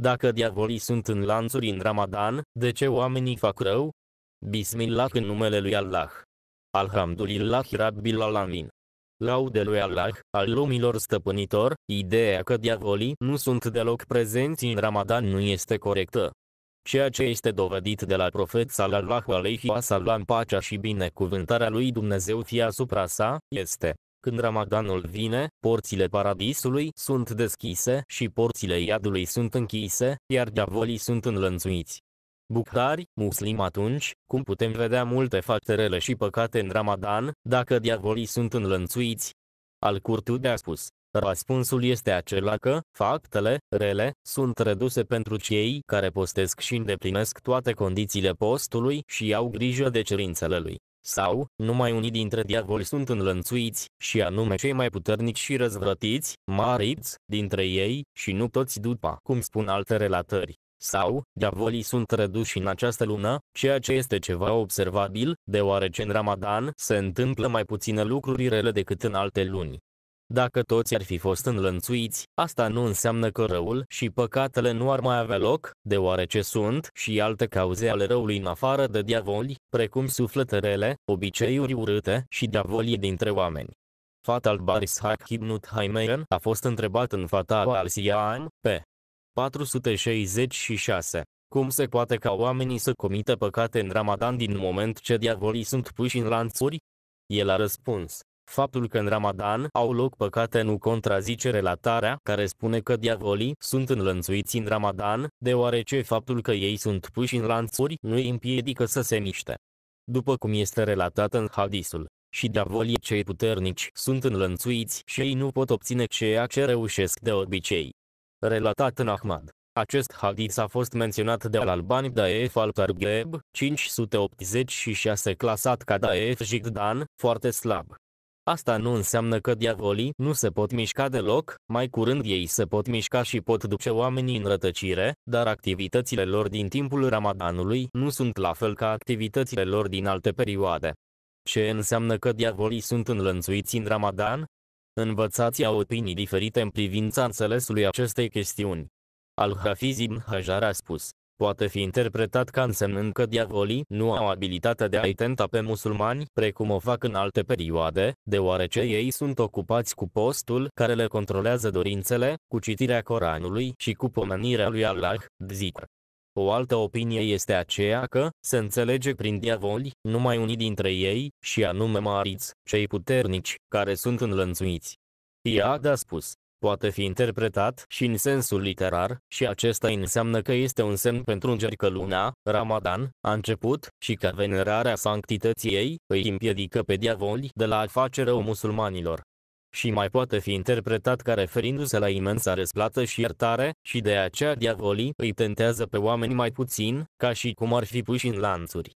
Dacă diavolii sunt în lanțuri în Ramadan, de ce oamenii fac rău? Bismillah în numele lui Allah. Alhamdulillah Rabbil Alamin. Laude lui Allah, al lumilor stăpânitor, ideea că diavolii nu sunt deloc prezenți în Ramadan nu este corectă. Ceea ce este dovedit de la profet sallallahu alaihi wasallam pacea și binecuvântarea lui Dumnezeu fie asupra sa, este când Ramadanul vine, porțile paradisului sunt deschise și porțile iadului sunt închise, iar diavolii sunt înlănțuiți. Bucari, muslim atunci, cum putem vedea multe fapte și păcate în Ramadan, dacă diavolii sunt înlănțuiți? Al Curtude a spus, Răspunsul este acela că, faptele, rele, sunt reduse pentru cei care postesc și îndeplinesc toate condițiile postului și au grijă de cerințele lui. Sau, numai unii dintre diavoli sunt înlănțuiți, și anume cei mai puternici și răzvrătiți, mariți, dintre ei, și nu toți după cum spun alte relatări. Sau, diavolii sunt reduși în această lună, ceea ce este ceva observabil, deoarece în Ramadan se întâmplă mai puține lucruri rele decât în alte luni. Dacă toți ar fi fost înlănțuiți, asta nu înseamnă că răul și păcatele nu ar mai avea loc, deoarece sunt și alte cauze ale răului în afară de diavoli, precum sufletărele, obiceiuri urâte și diavolii dintre oameni. Fatal al Barishak Haimeyen a fost întrebat în fata al Siam, pe 466. Cum se poate ca oamenii să comită păcate în Ramadan din moment ce diavolii sunt puși în lanțuri? El a răspuns, Faptul că în Ramadan au loc păcate nu contrazice relatarea care spune că diavolii sunt înlănțuiți în Ramadan, deoarece faptul că ei sunt puși în lanțuri nu îi împiedică să se miște. După cum este relatat în hadisul, și diavolii cei puternici sunt înlănțuiți și ei nu pot obține ceea ce reușesc de obicei. Relatat în Ahmad. Acest hadis a fost menționat de Al-Albani Daef al-Targheb, 586 clasat ca Daef Jigdan, foarte slab. Asta nu înseamnă că diavolii nu se pot mișca deloc, mai curând ei se pot mișca și pot duce oamenii în rătăcire, dar activitățile lor din timpul Ramadanului nu sunt la fel ca activitățile lor din alte perioade. Ce înseamnă că diavolii sunt înlănțuiți în Ramadan? Învățați opinii diferite în privința înțelesului acestei chestiuni. al hafizim ibn Hajar a spus, poate fi interpretat ca însemnând că diavolii nu au abilitatea de a-i tenta pe musulmani, precum o fac în alte perioade, deoarece ei sunt ocupați cu postul care le controlează dorințele, cu citirea Coranului și cu pomenirea lui Allah, zic. O altă opinie este aceea că, se înțelege prin diavoli, numai unii dintre ei, și anume mariți, cei puternici, care sunt înlănțuiți. Iad a spus, poate fi interpretat și în sensul literar, și acesta înseamnă că este un semn pentru îngeri că luna, Ramadan, a început, și că venerarea sanctității ei îi împiedică pe diavoli de la a face rău musulmanilor. Și mai poate fi interpretat ca referindu-se la imensa răsplată și iertare, și de aceea diavolii îi tentează pe oameni mai puțin, ca și cum ar fi puși în lanțuri.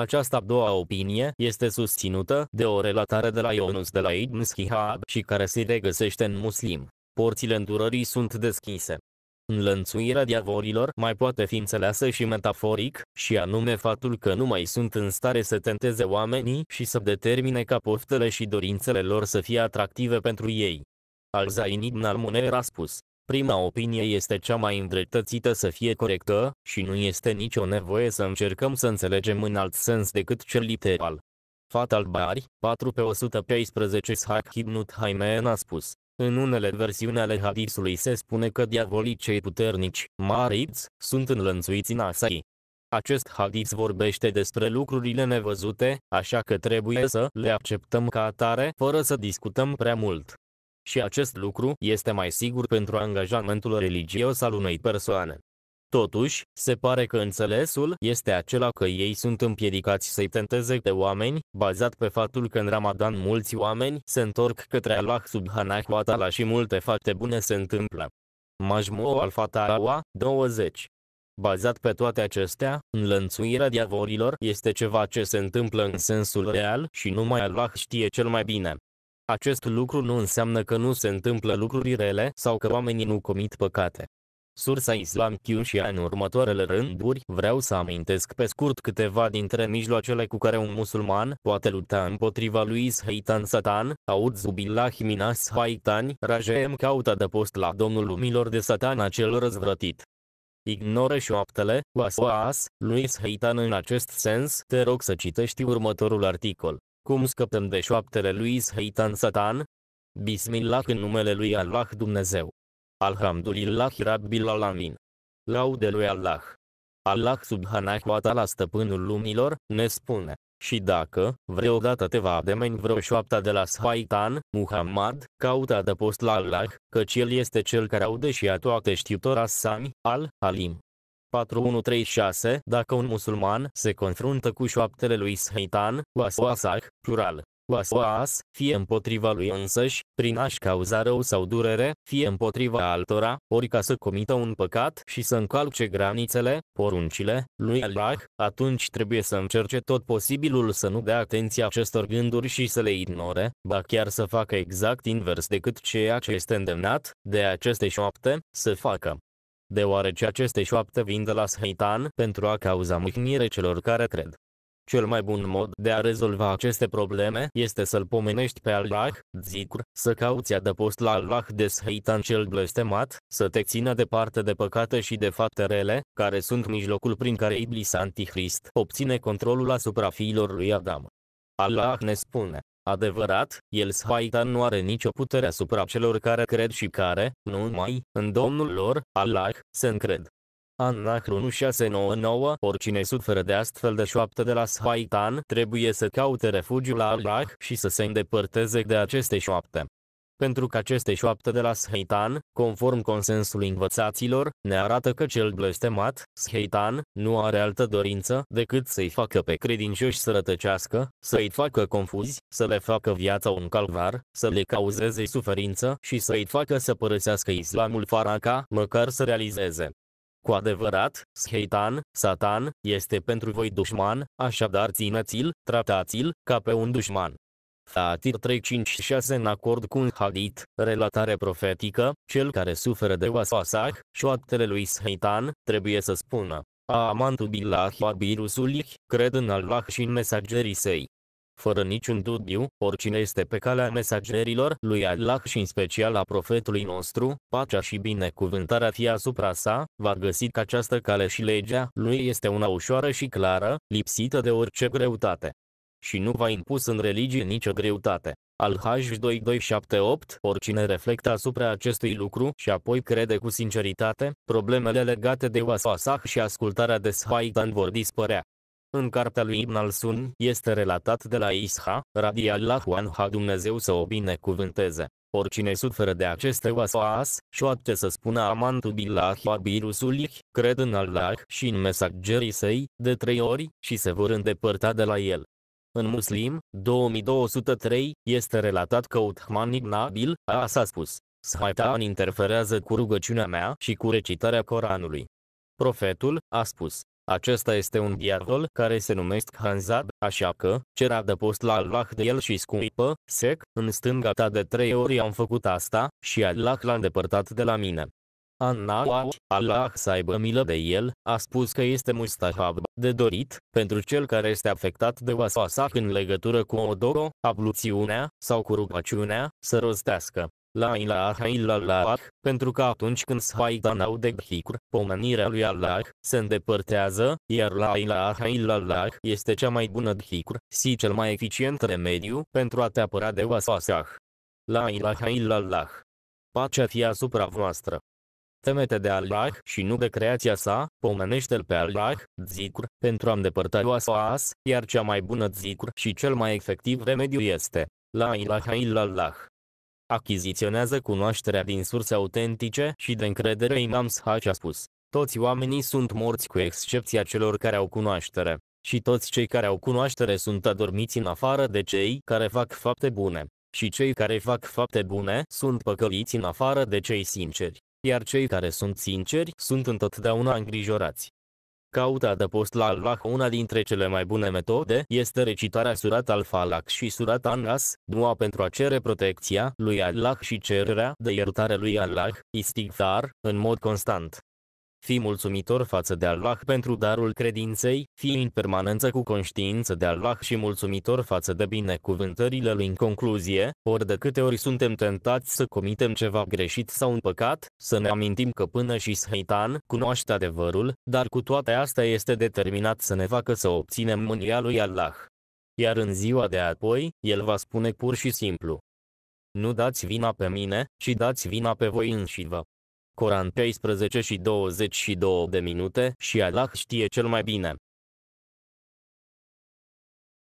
Această a doua opinie este susținută de o relatare de la Ionus de la Ibn Schihab și care se regăsește în Muslim. Porțile îndurării sunt deschise. Înlănțuirea diavorilor mai poate fi înțeleasă și metaforic, și anume faptul că nu mai sunt în stare să tenteze oamenii și să determine ca poftele și dorințele lor să fie atractive pentru ei. Al-Zain ibn al a spus, prima opinie este cea mai îndreptățită să fie corectă, și nu este nicio nevoie să încercăm să înțelegem în alt sens decât cel literal. Fatal bari 4 pe 114 Ishaq ibn Haimen a spus, în unele versiuni ale hadisului se spune că diavolii cei puternici, mariți, sunt înlănțuiți în Asai. Acest hadis vorbește despre lucrurile nevăzute, așa că trebuie să le acceptăm ca atare fără să discutăm prea mult. Și acest lucru este mai sigur pentru angajamentul religios al unei persoane. Totuși, se pare că înțelesul este acela că ei sunt împiedicați să-i tenteze de oameni, bazat pe faptul că în Ramadan mulți oameni se întorc către Allah subhanahu wa ta'ala și multe fapte bune se întâmplă. Majmu al-Fatarawa, 20 Bazat pe toate acestea, înlănțuirea diavorilor este ceva ce se întâmplă în sensul real și numai Allah știe cel mai bine. Acest lucru nu înseamnă că nu se întâmplă lucruri rele sau că oamenii nu comit păcate. Sursa Islam Q și în următoarele rânduri vreau să amintesc pe scurt câteva dintre mijloacele cu care un musulman poate lupta împotriva lui Shaitan Satan, Auzubillahi minas Haitani, Rajem caută de post la Domnul Lumilor de Satan acel răzvrătit. Ignore șoaptele, Wasoas, lui Shaitan în acest sens, te rog să citești următorul articol. Cum scăpăm de șoaptele lui Shaitan Satan? Bismillah în numele lui Allah Dumnezeu Alhamdulillahi Rabbil Alamin. Laude lui Allah. Allah subhanahu wa ta'ala stăpânul lumilor, ne spune, și dacă, vreodată te va ademeni vreo șoapta de la Shaitan, Muhammad, caută post la Allah, căci El este Cel care aude și a toate știutor Asami, al, Alim. 4136 Dacă un musulman se confruntă cu șoaptele lui Shaitan, Waswasah, plural, oas, fie împotriva lui însăși, prin a-și cauza rău sau durere, fie împotriva altora, ori ca să comită un păcat și să încalce granițele, poruncile, lui Allah, atunci trebuie să încerce tot posibilul să nu dea atenție acestor gânduri și să le ignore, ba chiar să facă exact invers decât ceea ce este îndemnat, de aceste șoapte, să facă deoarece aceste șoapte vin de la Satan pentru a cauza mâhnire celor care cred. Cel mai bun mod de a rezolva aceste probleme este să-L pomenești pe Allah, zicur, să cauți adăpost la Allah de Shaitan cel blestemat, să te țină departe de păcate și de fapte rele, care sunt mijlocul prin care Iblis Antichrist obține controlul asupra fiilor lui Adam. Allah ne spune, Adevărat, el Shaitan nu are nicio putere asupra celor care cred și care, numai, în Domnul lor, Allah, se încred. Anacronu 699 Oricine suferă de astfel de șoaptă de la Shaitan trebuie să caute refugiu la Allah și să se îndepărteze de aceste șoapte. Pentru că aceste șoapte de la Shaitan, conform consensului învățaților, ne arată că cel blestemat, Shaitan, nu are altă dorință decât să-i facă pe credincioși să rătăcească, să-i facă confuzi, să le facă viața un calvar, să le cauzeze suferință și să-i facă să părăsească islamul fara ca măcar să realizeze cu adevărat, Sheitan, Satan, este pentru voi dușman, așadar țineți-l, tratați-l, ca pe un dușman. Fatir 356 în acord cu un hadit, relatare profetică, cel care suferă de waswasah, șoaptele lui Sheitan, trebuie să spună. Amantu billahi wa birusulih, cred în Allah și în mesagerii săi. Fără niciun dubiu, oricine este pe calea mesagerilor lui Allah și în special a profetului nostru, pacea și binecuvântarea fie asupra sa, va găsi că această cale și legea lui este una ușoară și clară, lipsită de orice greutate. Și nu va impus în religie nicio greutate. Al-Hajj 2278 Oricine reflectă asupra acestui lucru și apoi crede cu sinceritate, problemele legate de wasasah și ascultarea de shaitan vor dispărea. În cartea lui Ibn al-Sun este relatat de la Isha, radiallahu anha Dumnezeu să o binecuvânteze. Oricine suferă de aceste wasoas, șoapte să spună amantul billah wa cred în Allah și în mesagerii săi, de trei ori, și se vor îndepărta de la el. În Muslim, 2203, este relatat că Uthman ibn Abil, a s-a spus, Shaitan interferează cu rugăciunea mea și cu recitarea Coranului. Profetul a spus, acesta este un diavol care se numesc Hanzad, așa că, cer adăpost la Allah de el și scuipă, sec, în stânga ta de trei ori am făcut asta, și Allah l-a îndepărtat de la mine. Anna, Allah să aibă milă de el, a spus că este mustahab, de dorit, pentru cel care este afectat de waswasa în legătură cu odoro, abluțiunea, sau cu rugăciunea, să rostească la ilaha illallah, pentru că atunci când Sfaidan au de dhikr, pomenirea lui Allah, se îndepărtează, iar la ilaha illallah este cea mai bună dhikr, si cel mai eficient remediu pentru a te apăra de wasasah. La ilaha illallah. Pacea fie asupra voastră. Temete de Allah și nu de creația sa, pomenește-l pe Allah, zicur, pentru a îndepărta waswas, iar cea mai bună zicur și cel mai efectiv remediu este la ilaha illallah achiziționează cunoașterea din surse autentice și de încredere Imam Sahaj a spus. Toți oamenii sunt morți cu excepția celor care au cunoaștere, și toți cei care au cunoaștere sunt adormiți în afară de cei care fac fapte bune, și cei care fac fapte bune sunt păcăliți în afară de cei sinceri, iar cei care sunt sinceri sunt întotdeauna îngrijorați de adăpost la Allah una dintre cele mai bune metode este recitarea surat al Falak și surat Anas, Nas, dua pentru a cere protecția lui Allah și cererea de iertare lui Allah, istighfar, în mod constant. Fii mulțumitor față de Allah pentru darul credinței, fii în permanență cu conștiință de Allah și mulțumitor față de binecuvântările lui în concluzie, ori de câte ori suntem tentați să comitem ceva greșit sau un păcat, să ne amintim că până și Shaitan cunoaște adevărul, dar cu toate astea este determinat să ne facă să obținem mânia lui Allah. Iar în ziua de apoi, el va spune pur și simplu. Nu dați vina pe mine, ci dați vina pe voi înși vă. Coran 13 și 22 de minute și Allah știe cel mai bine.